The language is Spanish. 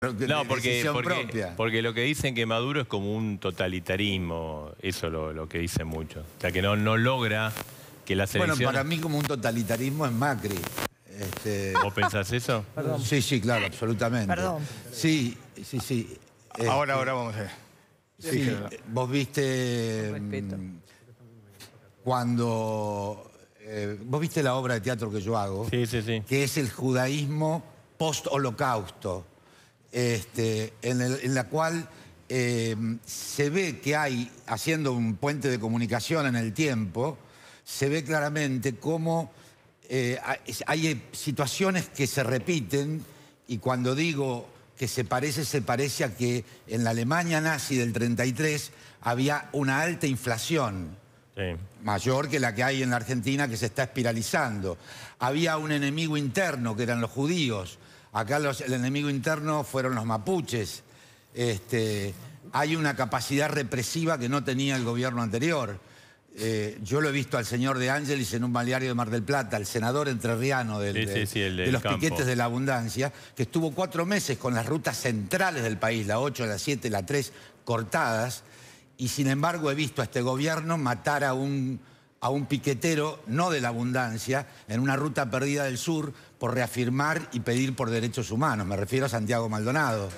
No, porque, lo que dicen que Maduro es como un totalitarismo, eso es lo, lo, que dicen mucho. O sea, que no, no logra que la selección... Bueno, para mí como un totalitarismo es Macri. Este, ¿Vos pensás eso? Sí, sí, claro, absolutamente. Perdón. Sí, sí, sí. Ahora, este, ahora vamos a ver. Sí, vos viste... Mm, cuando... Eh, vos viste la obra de teatro que yo hago. Sí, sí, sí. Que es el judaísmo post-holocausto. Este, en, la cual em, se ve que hay, haciendo un puente de comunicación en el tiempo, se ve claramente cómo eh, hay eh, situaciones que se repiten y cuando digo que se parece, se parece a que en la Alemania nazi del 33 había una alta inflación. mayor que la que hay en la Argentina que se está espiralizando. Había un enemigo interno que eran los judíos. Acá el enemigo interno fueron los mapuches. Este, hay una capacidad represiva que no tenía el gobierno anterior. Eh, yo lo he visto al señor de Ángeles en un balneario de Mar del Plata, al senador entrerriano de, los piquetes de la abundancia, que estuvo cuatro meses con las rutas centrales del país, la 8, la 7, la 3, cortadas, y sin embargo he visto a este gobierno matar a un a un piquetero, no de la abundancia, en una ruta perdida del sur por reafirmar y pedir por derechos humanos. Me refiero a Santiago Maldonado.